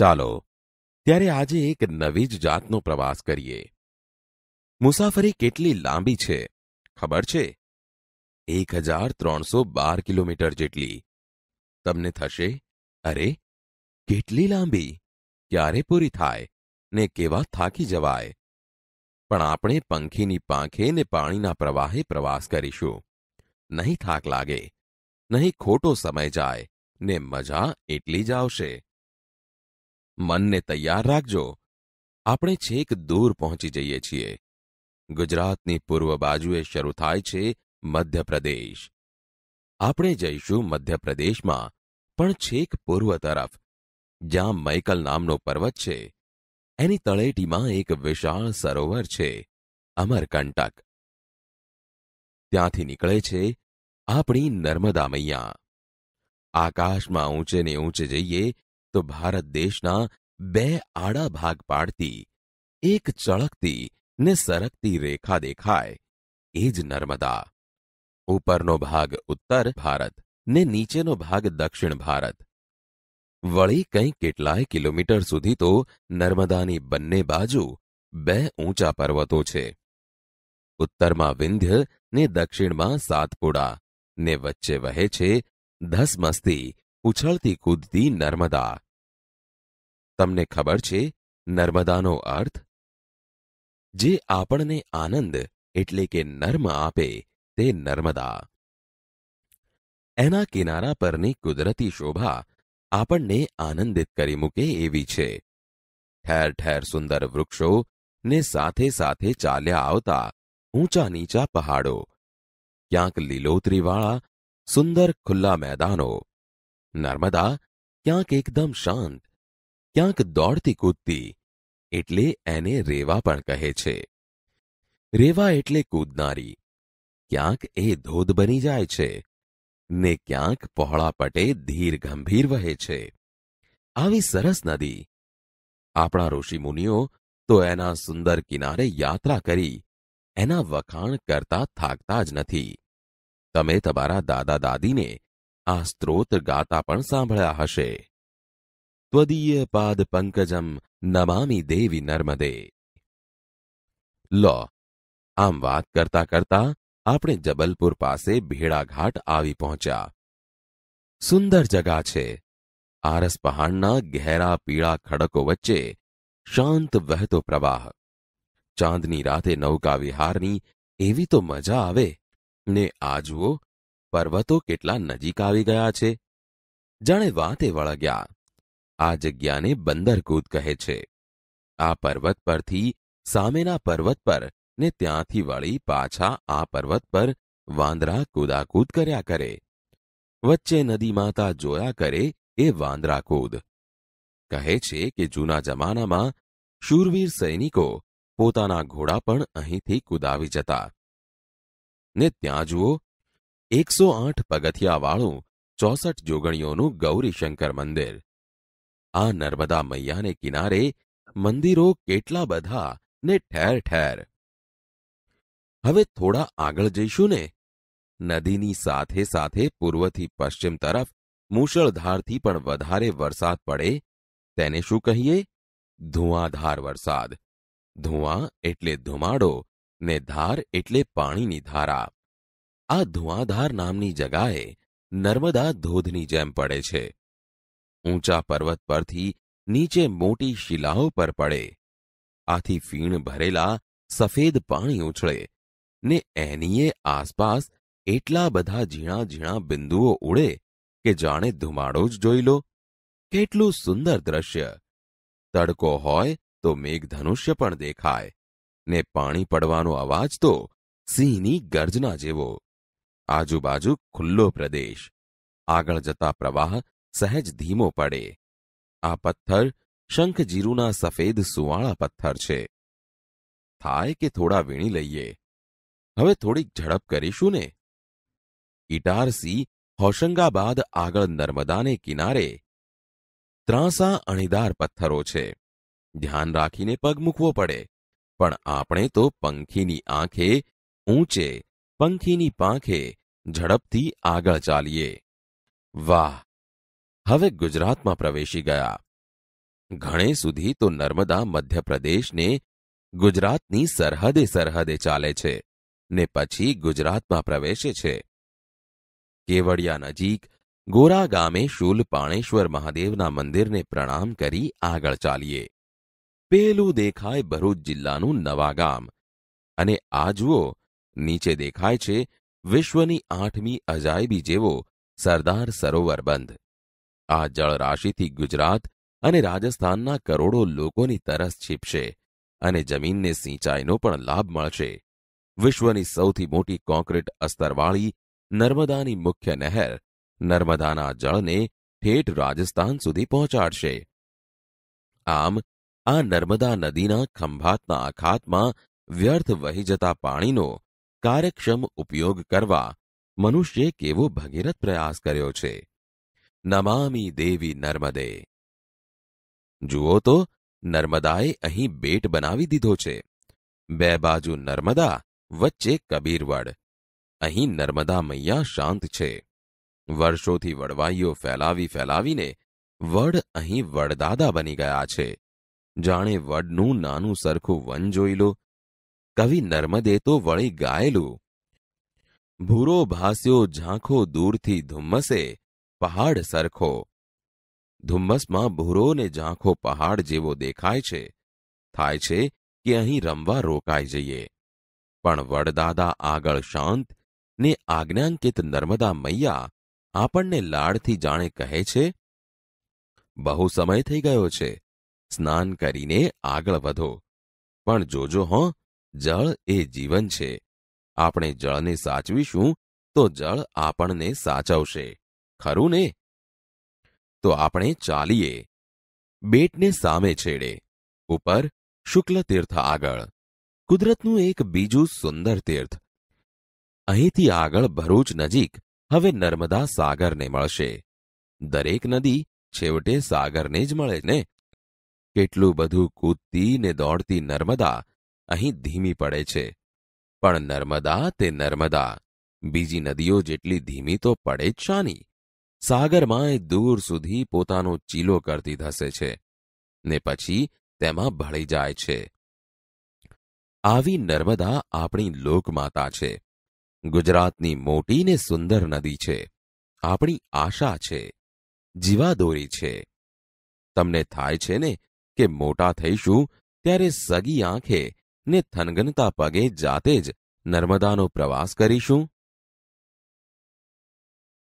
ચાલો ત્યારે આજે એક નવી જ જાતનો પ્રવાસ કરીએ મુસાફરી કેટલી લાંબી છે ખબર છે એક હજાર ત્રણસો બાર કિલોમીટર જેટલી તમને થશે અરે કેટલી લાંબી ક્યારે પૂરી થાય ને કેવા થાકી જવાય પણ આપણે પંખીની પાંખે ને પાણીના પ્રવાહે પ્રવાસ કરીશું નહીં થાક લાગે નહીં ખોટો સમય જાય ને મજા એટલી જ આવશે મનને તૈયાર રાખજો આપણે છેક દૂર પહોંચી જઈએ છીએ ગુજરાતની પૂર્વ બાજુએ શરૂ થાય છે મધ્યપ્રદેશ આપણે જઈશું મધ્યપ્રદેશમાં પણ છેક પૂર્વ તરફ જ્યાં મૈકલ નામનો પર્વત છે એની તળેટીમાં એક વિશાળ સરોવર છે અમરકંટક ત્યાંથી નીકળે છે આપણી નર્મદા મૈયા આકાશમાં ઊંચે ને ઊંચે જઈએ તો ભારત દેશના બે આડા ભાગ પાડતી એક ચળકતી ને સરકતી રેખા દેખાય એ જ નર્મદા ઉપરનો ભાગ ઉત્તર ભારત ને નીચેનો ભાગ દક્ષિણ ભારત વળી કંઈ કેટલાય કિલોમીટર સુધી તો નર્મદાની બંને બાજુ બે ઊંચા પર્વતો છે ઉત્તરમાં વિંધ્ય ને દક્ષિણમાં સાતપુડા ને વચ્ચે વહે છે ધસમસ્તી ઉછળતી કૂદતી નર્મદા તમને ખબર છે નર્મદાનો અર્થ જે આપણને આનંદ એટલે કે નર્મ આપે તે નર્મદા એના કિનારા પરની કુદરતી શોભા આપણને આનંદિત કરી મૂકે એવી છે ઠેર ઠેર સુંદર વૃક્ષો ને સાથે સાથે ચાલ્યા આવતા ઊંચા નીચા પહાડો ક્યાંક લીલોતરીવાળા સુંદર ખુલ્લા મેદાનો નર્મદા ક્યાંક એકદમ શાંત ક્યાંક દોડતી કૂદતી એટલે એને રેવા પણ કહે છે રેવા એટલે કૂદનારી ક્યાંક એ ધોધ બની જાય છે ને ક્યાંક પહોળા પટે ધીર ગંભીર વહે છે આવી સરસ નદી આપણા ઋષિમુનિઓ તો એના સુંદર કિનારે યાત્રા કરી એના વખાણ કરતા થાકતા જ નથી તમે તમારા દાદા દાદીને આ સ્ત્રોત ગાતા પણ સાંભળ્યા હશે ત્વદીય પાદ પંકજમ નમામી દેવી નર્મદે લો આમ વાત કરતા કરતા આપણે જબલપુર પાસે ભેડાઘાટ આવી પહોંચ્યા સુંદર જગા છે આરસ પહાડના ઘેરા પીળા ખડકો વચ્ચે શાંત વહેતો પ્રવાહ ચાંદની રાતે નૌકા વિહારની એવી તો મજા આવે ને આ જુઓ પર્વતો કેટલા નજીક આવી ગયા છે જાણે વાતે વળગ્યા આ જગ્યાને બંદરકૂદ કહે છે આ પર્વત પરથી સામેના પર્વત પર ને ત્યાંથી વળી પાછા આ પર્વત પર વાંદરા કૂદાકૂદ કર્યા કરે વચ્ચે નદી માતા જોયા કરે એ વાંદરા કૂદ કહે છે કે જૂના જમાનામાં શૂરવીર સૈનિકો પોતાના ઘોડા પણ અહીંથી કૂદાવી જતા ને ત્યાં જુઓ એકસો આઠ પગથિયાવાળું ચોસઠ જોગણીઓનું ગૌરીશંકર મંદિર આ નર્મદા મૈયાને કિનારે મંદિરો કેટલા બધા ને ઠેર ઠેર હવે થોડા આગળ જઈશું ને નદીની સાથે સાથે પૂર્વથી પશ્ચિમ તરફ મૂશળધારથી પણ વધારે વરસાદ પડે તેને શું કહીએ ધુઆધાર વરસાદ ધુઆ એટલે ધુમાડો ને ધાર એટલે પાણીની ધારા આ ધુઆધાર નામની જગાએ નર્મદા ધોધની જેમ પડે છે ઊંચા પર્વત પરથી નીચે મોટી શિલાઓ પર પડે આથી ફીણ ભરેલા સફેદ પાણી ઉછળે ને એનીએ આસપાસ એટલા બધા ઝીણા ઝીણા બિંદુઓ ઉડે કે જાણે ધુમાડો જ જોઈ લો કેટલું સુંદર દ્રશ્ય તડકો હોય તો મેઘધનુષ્ય પણ દેખાય ને પાણી પડવાનો અવાજ તો સિંહની ગર્જના જેવો આજુબાજુ ખુલ્લો પ્રદેશ આગળ જતા પ્રવાહ સહેજ ધીમો પડે આ પથ્થર શંખજીરુના સફેદ સુવાળા પથ્થર છે થાય કે થોડા વીણી લઈએ હવે થોડીક ઝડપ કરીશું ને ઇટારસી હોશંગાબાદ આગળ નર્મદાને કિનારે ત્રાંસા અણીદાર પથ્થરો છે ધ્યાન રાખીને પગ મૂકવો પડે પણ આપણે તો પંખીની આંખે ઊંચે પંખીની પાંખે ઝડપથી આગળ ચાલીએ વાહ હવે ગુજરાતમાં પ્રવેશી ગયા ઘણે સુધી તો નર્મદા મધ્યપ્રદેશને ગુજરાતની સરહદે સરહદે ચાલે છે ને પછી ગુજરાતમાં પ્રવેશે છે કેવડિયા નજીક ગોરા ગામે શૂલ પાણેશ્વર મહાદેવના મંદિરને પ્રણામ કરી આગળ ચાલીએ પેલું દેખાય ભરૂચ જિલ્લાનું નવા ગામ અને આ જુઓ નીચે દેખાય છે વિશ્વની આઠમી અજાયબી જેવો સરદાર સરોવર બંધ આ જળરાશિથી ગુજરાત અને રાજસ્થાનના કરોડો લોકોની તરસ છીપશે અને જમીનને સિંચાઈનો પણ લાભ મળશે વિશ્વની સૌથી મોટી કોન્ક્રીટ અસ્તરવાળી નર્મદાની મુખ્ય નહેર નર્મદાના જળને ઠેઠ રાજસ્થાન સુધી પહોંચાડશે આમ આ નર્મદા નદીના ખંભાતના અખાતમાં વ્યર્થ વહી જતા પાણીનો કાર્યક્ષમ ઉપયોગ કરવા મનુષ્ય કેવો ભગીરથ પ્રયાસ કર્યો છે નમામી દેવી નર્મદે જુઓ તો નર્મદાએ અહીં બેટ બનાવી દીધો છે બે બાજુ નર્મદા વચ્ચે કબીરવડ અહીં નર્મદા મૈયા શાંત છે વર્ષોથી વડવાઈઓ ફેલાવી ફેલાવીને વડ અહીં વડદાદા બની ગયા છે જાણે વડનું નાનું સરખું વન જોઈ લો કવિ નર્મદે તો વળી ગાયેલું ભૂરો ભાસ્યો ઝાંખો દૂરથી ધુમ્મસે પહાડ સરખો ધુમ્મસમાં ભૂરો ને ઝાંખો પહાડ જેવો દેખાય છે થાય છે કે અહીં રમવા રોકાઈ જઈએ પણ વડદાદા આગળ શાંત ને આજ્ઞાંકિત નર્મદા મૈયા આપણને લાડથી જાણે કહે છે બહુ સમય થઈ ગયો છે સ્નાન કરીને આગળ વધો પણ જોજો હં જળ એ જીવન છે આપણે જળને સાચવીશું તો જળ આપણને સાચવશે ખરું ને તો આપણે ચાલીએ બેટને સામે છેડે ઉપર શુક્લ તીર્થ આગળ કુદરતનું એક બીજું સુંદર તીર્થ અહીંથી આગળ ભરૂચ નજીક હવે નર્મદા સાગરને મળશે દરેક નદી છેવટે સાગરને જ મળે ને કેટલું બધું કૂદતી ને દોડતી નર્મદા અહીં ધીમી પડે છે પણ નર્મદા તે નર્મદા બીજી નદીઓ જેટલી ધીમી તો પડે જ શાની સાગરમાં એ દૂર સુધી પોતાનો ચીલો કરતી ધસે છે ને પછી તેમાં ભળી જાય છે આવી નર્મદા આપણી લોકમાતા છે ગુજરાતની મોટી ને સુંદર નદી છે આપણી આશા છે જીવાદોરી છે તમને થાય છે ને કે મોટા થઈશું ત્યારે સગી આંખે ને થનગનતા પગે જાતે જ નર્મદાનો પ્રવાસ કરીશું